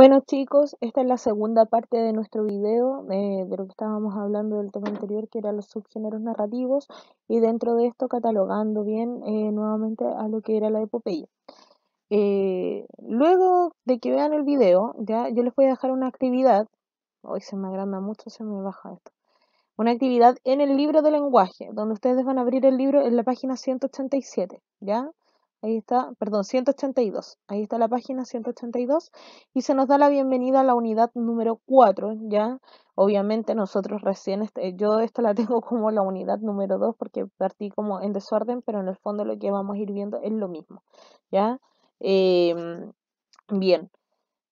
Bueno chicos, esta es la segunda parte de nuestro video, eh, de lo que estábamos hablando del tema anterior, que eran los subgéneros narrativos, y dentro de esto catalogando bien eh, nuevamente a lo que era la epopeya. Eh, luego de que vean el video, ya yo les voy a dejar una actividad, hoy se me agranda mucho, se me baja esto, una actividad en el libro de lenguaje, donde ustedes van a abrir el libro en la página 187, ¿ya? Ahí está, perdón, 182. Ahí está la página 182 y se nos da la bienvenida a la unidad número 4, ¿ya? Obviamente nosotros recién, eh, yo esta la tengo como la unidad número 2 porque partí como en desorden, pero en el fondo lo que vamos a ir viendo es lo mismo, ¿ya? Em, bien,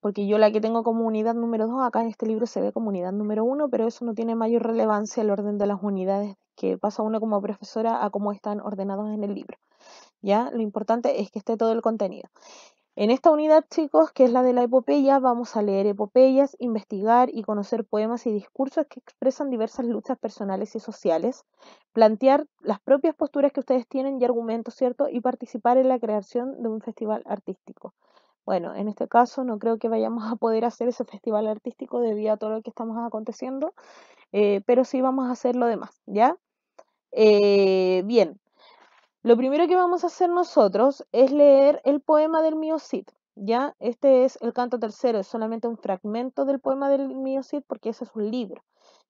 porque yo la que tengo como unidad número 2, acá en este libro se ve como unidad número 1, pero eso no tiene mayor relevancia el orden de las unidades que pasa uno como profesora a cómo están ordenados en el libro. ¿ya? Lo importante es que esté todo el contenido. En esta unidad, chicos, que es la de la epopeya, vamos a leer epopeyas, investigar y conocer poemas y discursos que expresan diversas luchas personales y sociales, plantear las propias posturas que ustedes tienen y argumentos, ¿cierto? Y participar en la creación de un festival artístico. Bueno, en este caso no creo que vayamos a poder hacer ese festival artístico debido a todo lo que estamos aconteciendo, eh, pero sí vamos a hacer lo demás, ¿ya? Eh, bien, lo primero que vamos a hacer nosotros es leer el poema del mío Cid. ¿ya? Este es el canto tercero, es solamente un fragmento del poema del mío Cid porque ese es un libro.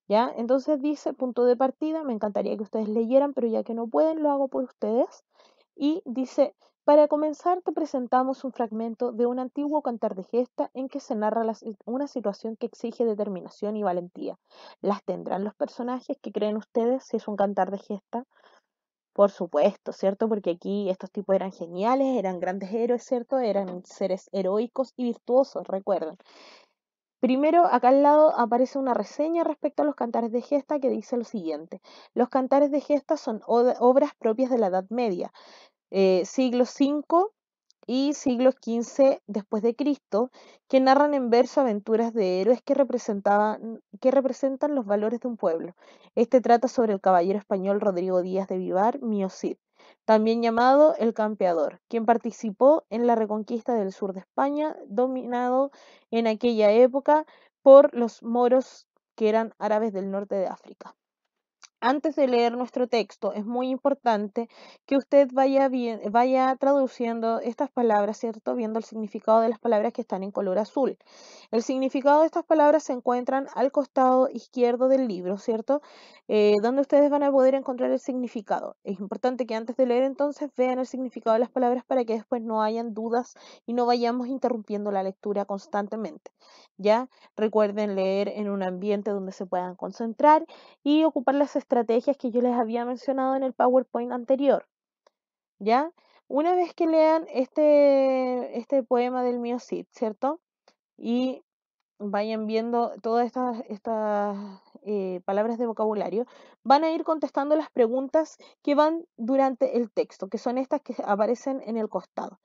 ¿ya? Entonces dice, punto de partida, me encantaría que ustedes leyeran, pero ya que no pueden, lo hago por ustedes. Y dice, para comenzar te presentamos un fragmento de un antiguo cantar de gesta en que se narra una situación que exige determinación y valentía. ¿Las tendrán los personajes que creen ustedes si es un cantar de gesta? Por supuesto, ¿cierto? Porque aquí estos tipos eran geniales, eran grandes héroes, ¿cierto? Eran seres heroicos y virtuosos, recuerden. Primero, acá al lado aparece una reseña respecto a los cantares de gesta que dice lo siguiente. Los cantares de gesta son obras propias de la Edad Media, eh, siglo V y siglos XV después de Cristo, que narran en verso aventuras de héroes que, representaban, que representan los valores de un pueblo. Este trata sobre el caballero español Rodrigo Díaz de Vivar, Cid, también llamado el Campeador, quien participó en la reconquista del sur de España, dominado en aquella época por los moros que eran árabes del norte de África antes de leer nuestro texto, es muy importante que usted vaya, vaya traduciendo estas palabras, ¿cierto? Viendo el significado de las palabras que están en color azul. El significado de estas palabras se encuentran al costado izquierdo del libro, ¿cierto? Eh, donde ustedes van a poder encontrar el significado. Es importante que antes de leer entonces vean el significado de las palabras para que después no hayan dudas y no vayamos interrumpiendo la lectura constantemente. ¿Ya? Recuerden leer en un ambiente donde se puedan concentrar y ocupar las estrategias que yo les había mencionado en el PowerPoint anterior. ¿Ya? Una vez que lean este, este poema del mío ¿cierto? Y vayan viendo todas estas, eh, palabras de vocabulario, van a ir contestando las preguntas que van durante el texto, que son estas que aparecen en el costado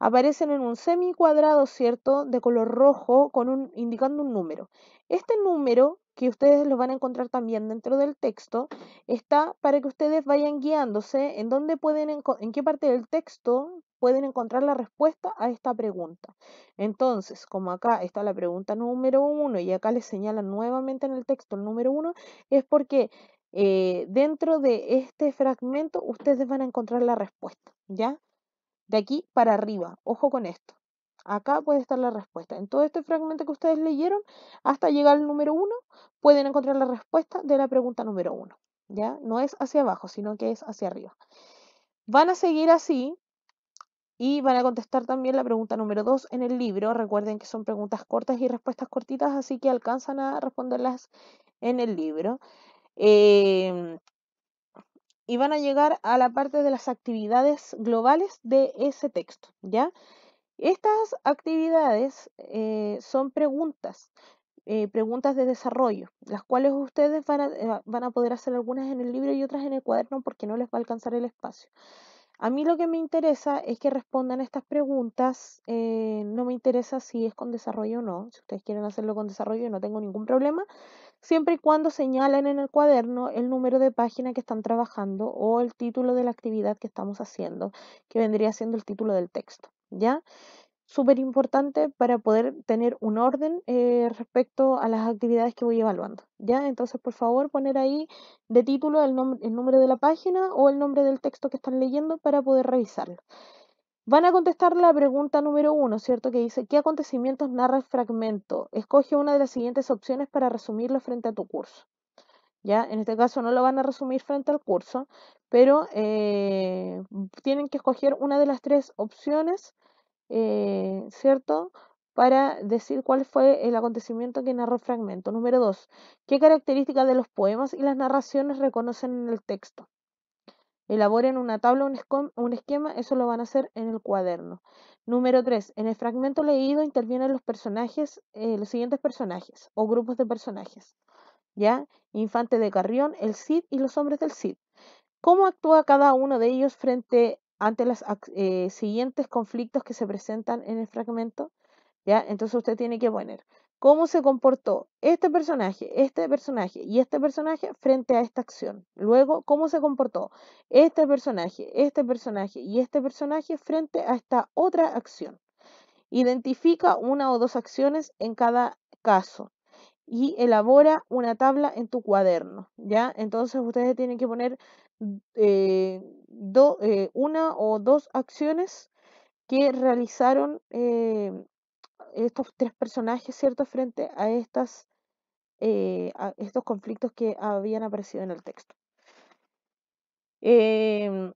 aparecen en un semicuadrado, ¿cierto?, de color rojo con un, indicando un número. Este número, que ustedes lo van a encontrar también dentro del texto, está para que ustedes vayan guiándose en dónde pueden en qué parte del texto pueden encontrar la respuesta a esta pregunta. Entonces, como acá está la pregunta número uno y acá les señalan nuevamente en el texto el número uno, es porque eh, dentro de este fragmento ustedes van a encontrar la respuesta, ¿ya? De aquí para arriba, ojo con esto. Acá puede estar la respuesta. En todo este fragmento que ustedes leyeron, hasta llegar al número 1, pueden encontrar la respuesta de la pregunta número uno ¿ya? No es hacia abajo, sino que es hacia arriba. Van a seguir así y van a contestar también la pregunta número 2 en el libro. Recuerden que son preguntas cortas y respuestas cortitas, así que alcanzan a responderlas en el libro. Em, y van a llegar a la parte de las actividades globales de ese texto, ¿ya? Estas actividades eh, son preguntas, eh, preguntas de desarrollo, las cuales ustedes eh, van a poder hacer algunas en el libro y otras en el cuaderno porque no les va a alcanzar el espacio. A mí lo que me interesa es que respondan estas preguntas. Eh, no me interesa si es con desarrollo o no. Si ustedes quieren hacerlo con desarrollo, no tengo ningún problema. Siempre y cuando señalen en el cuaderno el número de página que están trabajando o el título de la actividad que estamos haciendo, que vendría siendo el título del texto. ¿Ya? súper importante para poder tener un orden eh, respecto a las actividades que voy evaluando. ¿ya? Entonces, por favor, poner ahí de título el, nombre de la página o el nombre del texto que están leyendo para poder revisarlo. Van a contestar la pregunta número uno, ¿cierto? Que dice, ¿qué acontecimientos narra el fragmento? Escoge una de las siguientes opciones para resumirlo frente a tu curso. ¿Ya? En este caso no lo van a resumir frente al curso, pero eh, tienen que escoger una de las tres opciones eh, ¿cierto? Para decir cuál fue el acontecimiento que narró el fragmento. Número 2. ¿Qué características de los poemas y las narraciones reconocen en el texto? Elaboren una tabla, un, esquema, eso lo van a hacer en el cuaderno. Número 3. En el fragmento leído intervienen los personajes, eh, los siguientes personajes o grupos de personajes. ¿Ya? Infante de Carrión, el Cid y los hombres del Cid. ¿Cómo actúa cada uno de ellos frente a ante los eh, siguientes conflictos que se presentan en el fragmento. ¿ya? Entonces usted tiene que poner cómo se comportó este personaje, este personaje y este personaje frente a esta acción. Luego, cómo se comportó este personaje, este personaje y este personaje frente a esta otra acción. Identifica una o dos acciones en cada caso y elabora una tabla en tu cuaderno, ¿ya? Entonces ustedes tienen que poner eh, eh, una o dos acciones que realizaron eh, estos tres personajes, ¿cierto?, frente a, estas, a estos conflictos que habían aparecido en el texto. Em,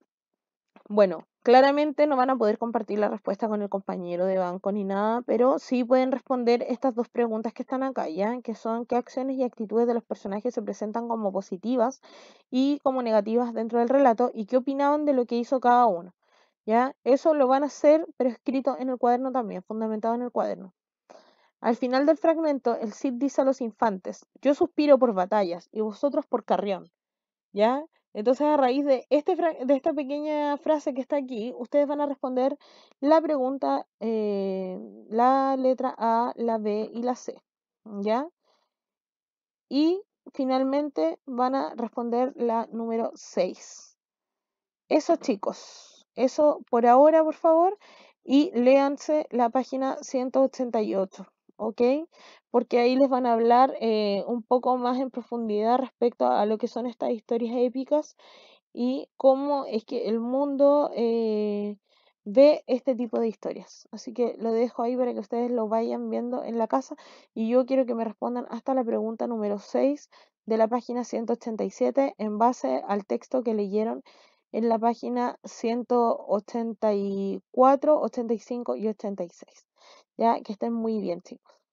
bueno, Claramente no van a poder compartir la respuesta con el compañero de banco ni nada, pero sí pueden responder estas dos preguntas que están acá, ¿ya? Que son qué acciones y actitudes de los personajes se presentan como positivas y como negativas dentro del relato y qué opinaban de lo que hizo cada uno, ¿ya? Eso lo van a hacer, pero escrito en el cuaderno también, fundamentado en el cuaderno. Al final del fragmento, el Cid dice a los infantes, yo suspiro por batallas y vosotros por carrión, ¿ya? Entonces, a raíz de, este de esta pequeña frase que está aquí, ustedes van a responder la pregunta, eh, la letra A, la B y la C. ¿Ya? Y finalmente van a responder la número 6. Eso, chicos. Eso por ahora, por favor. Y léanse la página 188. ¿ok? Porque ahí les van a hablar eh, un poco más en profundidad respecto a, lo que son estas historias épicas y cómo es que el mundo eh, ve este tipo de historias. Así que lo dejo ahí para que ustedes lo vayan viendo en la casa y yo quiero que me respondan hasta la pregunta número 6 de la página 187 en base al texto que leyeron en la página 184, 85 y 86. Ya, que estén muy bien, chicos.